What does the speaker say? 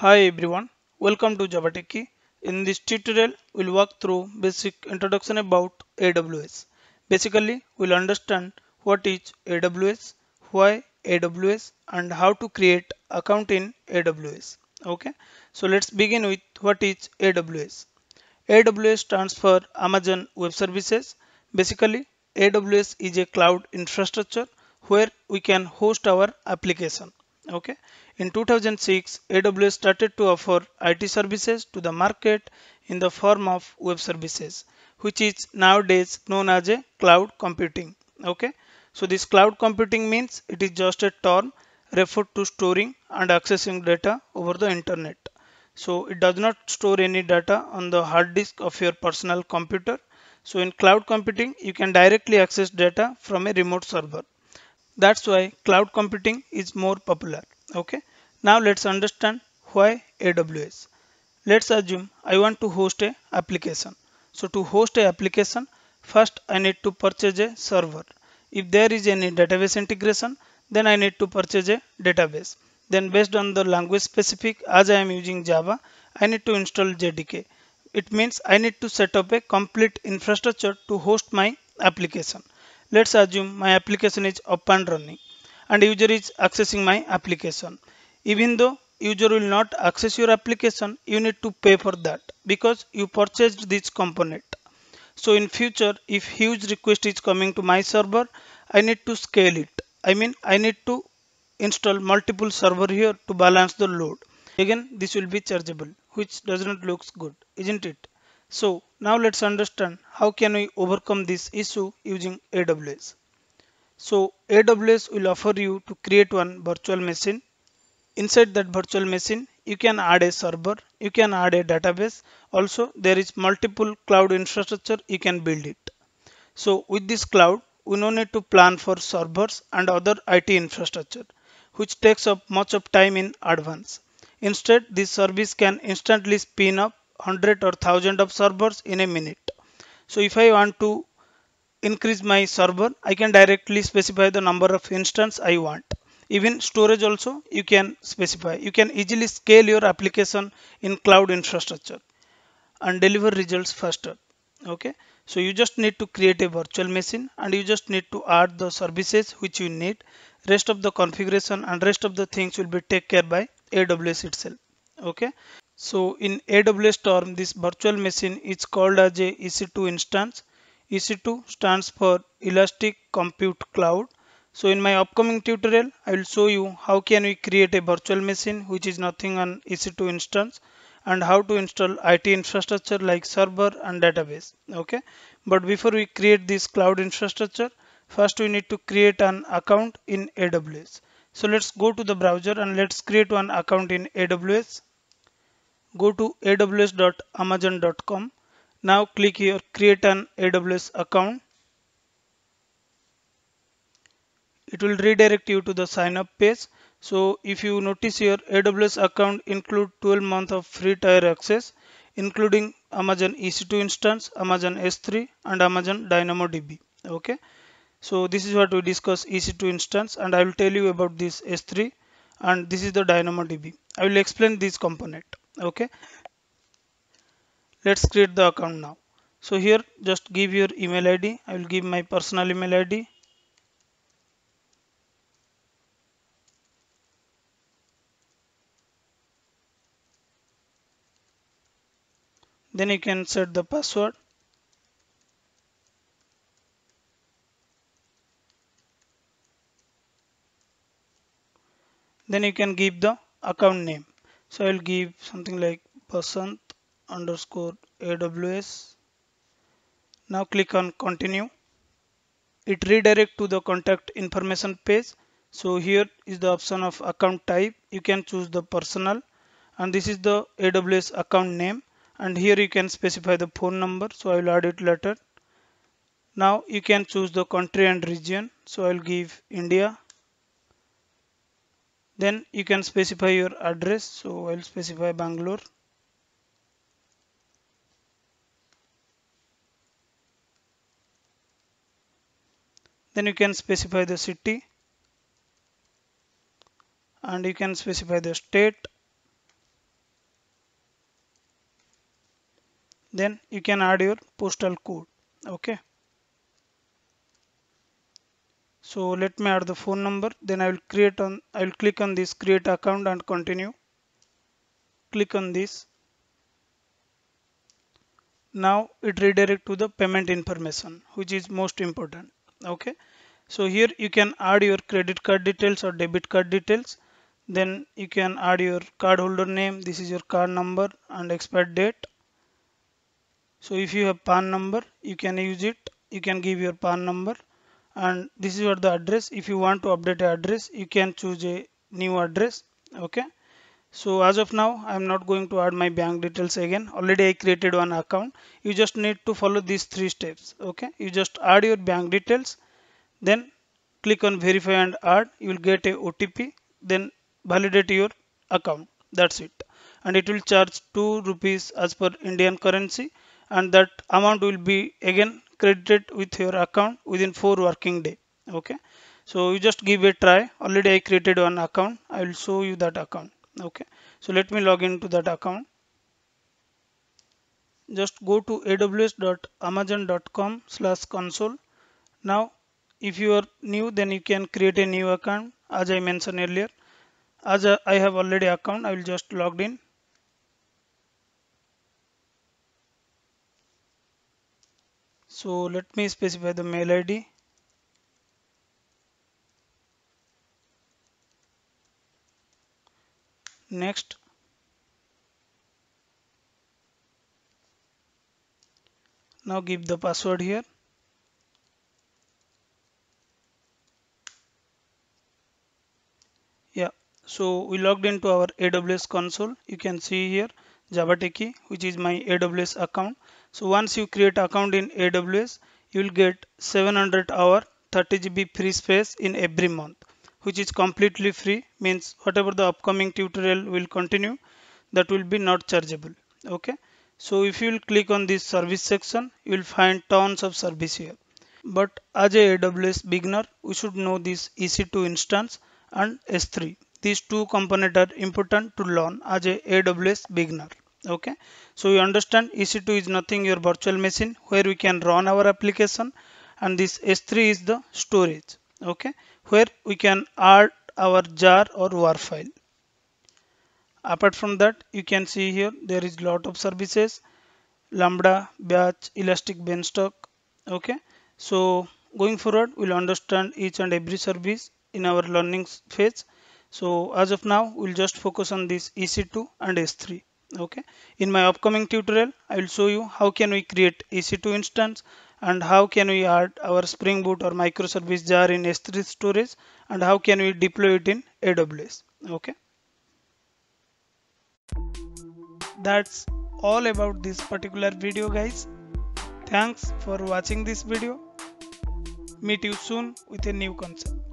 Hi everyone, welcome to JavaTechie. In this tutorial, we'll walk through basic introduction about AWS. Basically, we'll understand what is AWS, why AWS and how to create account in AWS. Okay, so let's begin with what is AWS. AWS stands for Amazon Web Services. Basically, AWS is a cloud infrastructure where we can host our application okay in 2006 aws started to offer it services to the market in the form of web services which is nowadays known as a cloud computing okay so this cloud computing means it is just a term referred to storing and accessing data over the internet so it does not store any data on the hard disk of your personal computer so in cloud computing you can directly access data from a remote server that's why cloud computing is more popular. Okay. Now let's understand why AWS. Let's assume I want to host a application. So to host a application, first I need to purchase a server. If there is any database integration, then I need to purchase a database. Then based on the language specific, as I am using Java, I need to install JDK. It means I need to set up a complete infrastructure to host my application. Let's assume my application is up and running and user is accessing my application. Even though user will not access your application, you need to pay for that because you purchased this component. So in future, if huge request is coming to my server, I need to scale it. I mean, I need to install multiple server here to balance the load. Again, this will be chargeable, which does not looks good, isn't it? So now let's understand how can we overcome this issue using AWS. So AWS will offer you to create one virtual machine. Inside that virtual machine, you can add a server, you can add a database. Also, there is multiple cloud infrastructure, you can build it. So with this cloud, we no need to plan for servers and other IT infrastructure, which takes up much of time in advance. Instead, this service can instantly spin up hundred or thousand of servers in a minute so if I want to increase my server I can directly specify the number of instance I want even storage also you can specify you can easily scale your application in cloud infrastructure and deliver results faster okay so you just need to create a virtual machine and you just need to add the services which you need rest of the configuration and rest of the things will be take care by AWS itself okay so in AWS term, this virtual machine is called as a EC2 instance. EC2 stands for Elastic Compute Cloud. So in my upcoming tutorial, I will show you how can we create a virtual machine which is nothing on EC2 instance and how to install IT infrastructure like server and database. Okay, but before we create this cloud infrastructure, first we need to create an account in AWS. So let's go to the browser and let's create one account in AWS go to aws.amazon.com. Now click here create an AWS account. It will redirect you to the sign up page. So if you notice here AWS account include 12 months of free tier access including Amazon EC2 instance, Amazon S3 and Amazon DynamoDB. Okay. So this is what we discuss EC2 instance and I will tell you about this S3 and this is the DynamoDB. I will explain this component okay let's create the account now so here just give your email id i will give my personal email id then you can set the password then you can give the account name so I'll give something like percent underscore AWS now click on continue it redirect to the contact information page so here is the option of account type you can choose the personal and this is the AWS account name and here you can specify the phone number so I will add it later now you can choose the country and region so I'll give India then you can specify your address so I'll specify Bangalore then you can specify the city and you can specify the state then you can add your postal code okay so let me add the phone number then I will create on I will click on this create account and continue click on this now it redirect to the payment information which is most important okay so here you can add your credit card details or debit card details then you can add your card holder name this is your card number and expired date so if you have PAN number you can use it you can give your PAN number and this is what the address if you want to update address you can choose a new address okay so as of now i'm not going to add my bank details again already i created one account you just need to follow these three steps okay you just add your bank details then click on verify and add you will get a otp then validate your account that's it and it will charge 2 rupees as per indian currency and that amount will be again credited with your account within four working day okay so you just give a try already I created one account I will show you that account okay so let me log into that account just go to aws.amazon.com slash console now if you are new then you can create a new account as I mentioned earlier as I have already account I will just logged in so let me specify the mail id next now give the password here yeah so we logged into our aws console you can see here javateki which is my aws account so once you create account in aws you will get 700 hour 30 gb free space in every month which is completely free means whatever the upcoming tutorial will continue that will be not chargeable okay so if you will click on this service section you will find tons of service here but as a aws beginner we should know this ec2 instance and s3 these two components are important to learn as a aws beginner okay so you understand ec2 is nothing your virtual machine where we can run our application and this s3 is the storage okay where we can add our jar or war file apart from that you can see here there is lot of services lambda batch elastic Beanstalk, okay so going forward we'll understand each and every service in our learning phase so as of now we'll just focus on this ec2 and s3 okay in my upcoming tutorial i will show you how can we create ec2 instance and how can we add our spring boot or microservice jar in s3 storage and how can we deploy it in aws okay that's all about this particular video guys thanks for watching this video meet you soon with a new concept